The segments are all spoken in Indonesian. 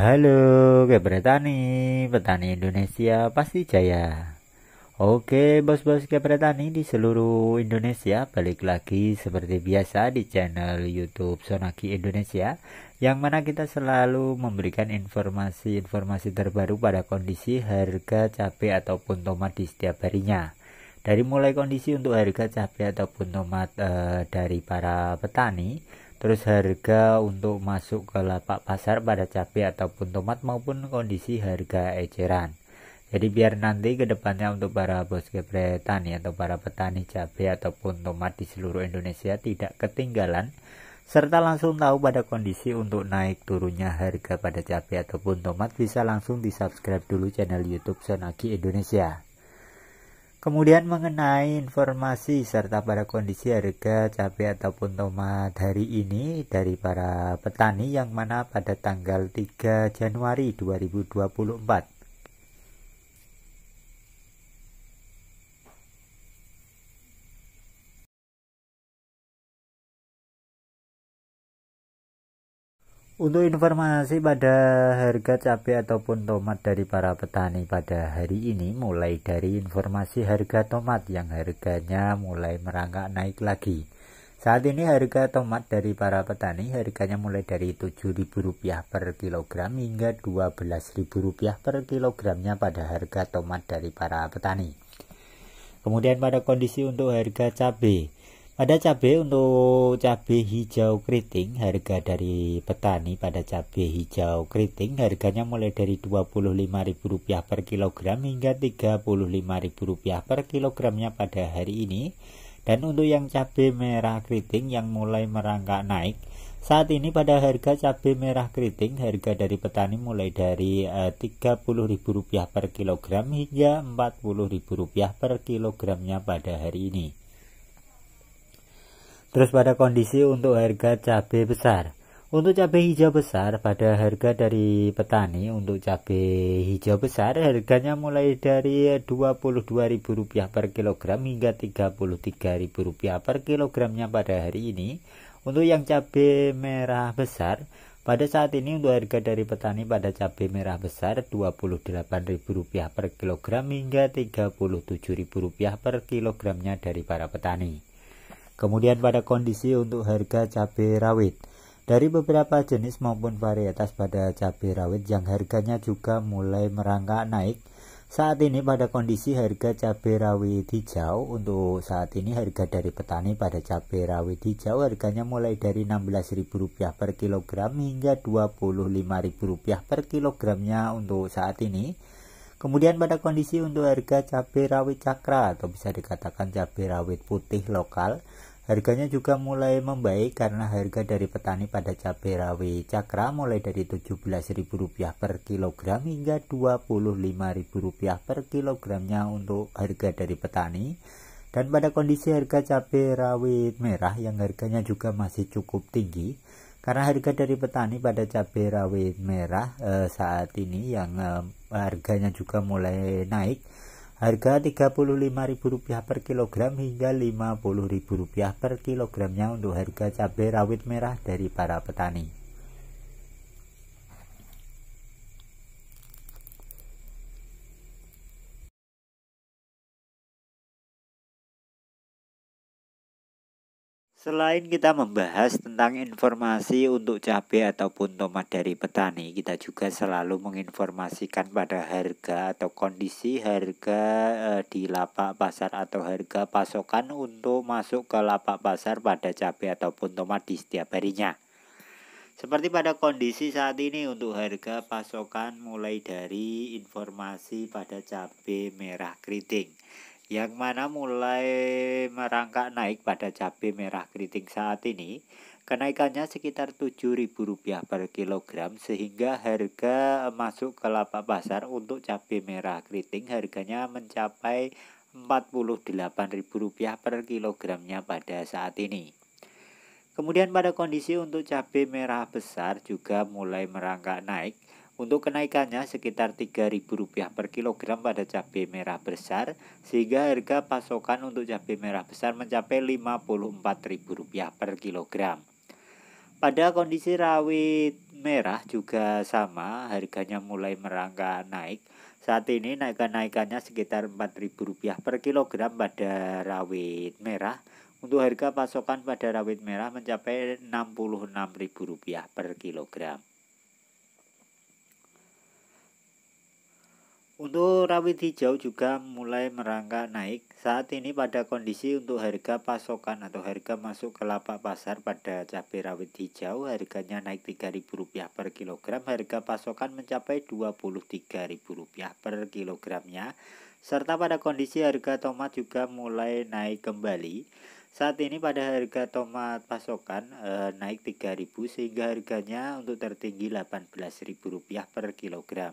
Halo Kebretani, petani Indonesia pasti jaya. Oke bos-bos Kebretani di seluruh Indonesia balik lagi seperti biasa di channel YouTube Sonaki Indonesia yang mana kita selalu memberikan informasi-informasi terbaru pada kondisi harga cabai ataupun tomat di setiap harinya. Dari mulai kondisi untuk harga cabai ataupun tomat eh, dari para petani Terus harga untuk masuk ke lapak pasar pada cabai ataupun tomat maupun kondisi harga eceran. Jadi biar nanti ke depannya untuk para bos gepretan ya atau para petani cabai ataupun tomat di seluruh Indonesia tidak ketinggalan serta langsung tahu pada kondisi untuk naik turunnya harga pada cabai ataupun tomat bisa langsung di subscribe dulu channel youtube Sonagi Indonesia Kemudian mengenai informasi serta pada kondisi harga cabai ataupun tomat hari ini dari para petani yang mana pada tanggal 3 Januari 2024. Untuk informasi pada harga cabai ataupun tomat dari para petani pada hari ini mulai dari informasi harga tomat yang harganya mulai merangkak naik lagi. Saat ini harga tomat dari para petani harganya mulai dari Rp7.000 per kilogram hingga Rp12.000 per kilogramnya pada harga tomat dari para petani. Kemudian pada kondisi untuk harga cabai pada cabai untuk cabai hijau keriting harga dari petani pada cabai hijau keriting harganya mulai dari Rp25.000 per kilogram hingga Rp35.000 per kilogramnya pada hari ini. Dan untuk yang cabai merah keriting yang mulai merangkak naik, saat ini pada harga cabai merah keriting harga dari petani mulai dari eh, Rp30.000 per kilogram hingga Rp40.000 per kilogramnya pada hari ini. Terus pada kondisi untuk harga cabai besar. Untuk cabai hijau besar pada harga dari petani untuk cabai hijau besar harganya mulai dari Rp22.000 per kilogram hingga Rp33.000 per kilogramnya pada hari ini. Untuk yang cabai merah besar pada saat ini untuk harga dari petani pada cabai merah besar Rp28.000 per kilogram hingga Rp37.000 per kilogramnya dari para petani. Kemudian pada kondisi untuk harga cabai rawit. Dari beberapa jenis maupun varietas pada cabai rawit yang harganya juga mulai merangkak naik. Saat ini pada kondisi harga cabai rawit hijau untuk saat ini harga dari petani pada cabai rawit hijau harganya mulai dari Rp16.000 per kilogram hingga Rp25.000 per kilogramnya untuk saat ini. Kemudian pada kondisi untuk harga cabai rawit cakra atau bisa dikatakan cabai rawit putih lokal Harganya juga mulai membaik karena harga dari petani pada cabai rawit cakra mulai dari Rp17.000 per kilogram hingga Rp25.000 per kilogramnya untuk harga dari petani. Dan pada kondisi harga cabai rawit merah yang harganya juga masih cukup tinggi, karena harga dari petani pada cabai rawit merah eh, saat ini yang eh, harganya juga mulai naik Harga Rp35.000 per kilogram hingga Rp50.000 per kilogramnya untuk harga cabai rawit merah dari para petani. Selain kita membahas tentang informasi untuk cabai ataupun tomat dari petani, kita juga selalu menginformasikan pada harga atau kondisi harga eh, di lapak pasar atau harga pasokan untuk masuk ke lapak pasar pada cabai ataupun tomat di setiap harinya. Seperti pada kondisi saat ini untuk harga pasokan mulai dari informasi pada cabai merah keriting yang mana mulai merangkak naik pada cabai merah keriting saat ini. Kenaikannya sekitar Rp7.000 per kilogram sehingga harga masuk ke lapak pasar untuk cabai merah keriting harganya mencapai Rp48.000 per kilogramnya pada saat ini. Kemudian pada kondisi untuk cabai merah besar juga mulai merangkak naik untuk kenaikannya sekitar Rp3.000 per kilogram pada cabai merah besar sehingga harga pasokan untuk cabai merah besar mencapai Rp54.000 per kilogram. Pada kondisi rawit merah juga sama, harganya mulai merangkak naik. Saat ini naikkan-naikannya sekitar Rp4.000 per kilogram pada rawit merah. Untuk harga pasokan pada rawit merah mencapai Rp66.000 per kilogram. Untuk rawit hijau juga mulai merangkak naik saat ini pada kondisi untuk harga pasokan atau harga masuk ke lapak pasar pada cabai rawit hijau harganya naik Rp3.000 per kilogram harga pasokan mencapai Rp23.000 per kilogramnya serta pada kondisi harga tomat juga mulai naik kembali saat ini pada harga tomat pasokan eh, naik naik 3000 sehingga harganya untuk tertinggi Rp18.000 per kilogram.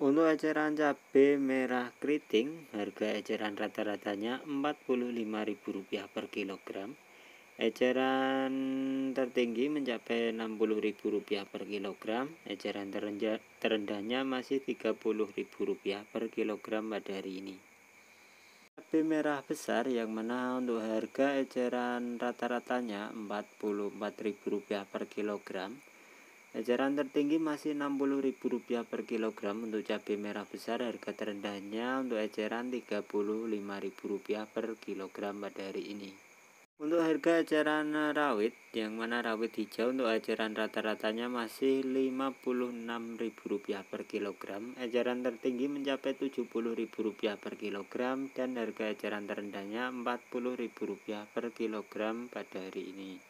untuk eceran cabe merah keriting, harga eceran rata-ratanya Rp45.000 per kilogram. Eceran tertinggi mencapai Rp60.000 per kilogram, eceran terendahnya masih Rp30.000 per kilogram pada hari ini. Cabai merah besar yang mana untuk harga eceran rata-ratanya Rp44.000 per kilogram, Ajaran tertinggi masih Rp60.000 per kilogram untuk cabai merah besar. Harga terendahnya untuk ajaran Rp35.000 per kilogram pada hari ini. Untuk harga ajaran rawit, yang mana rawit hijau untuk ajaran rata-ratanya masih Rp56.000 per kilogram. ajaran tertinggi mencapai Rp70.000 per kilogram dan harga ajaran terendahnya Rp40.000 per kilogram pada hari ini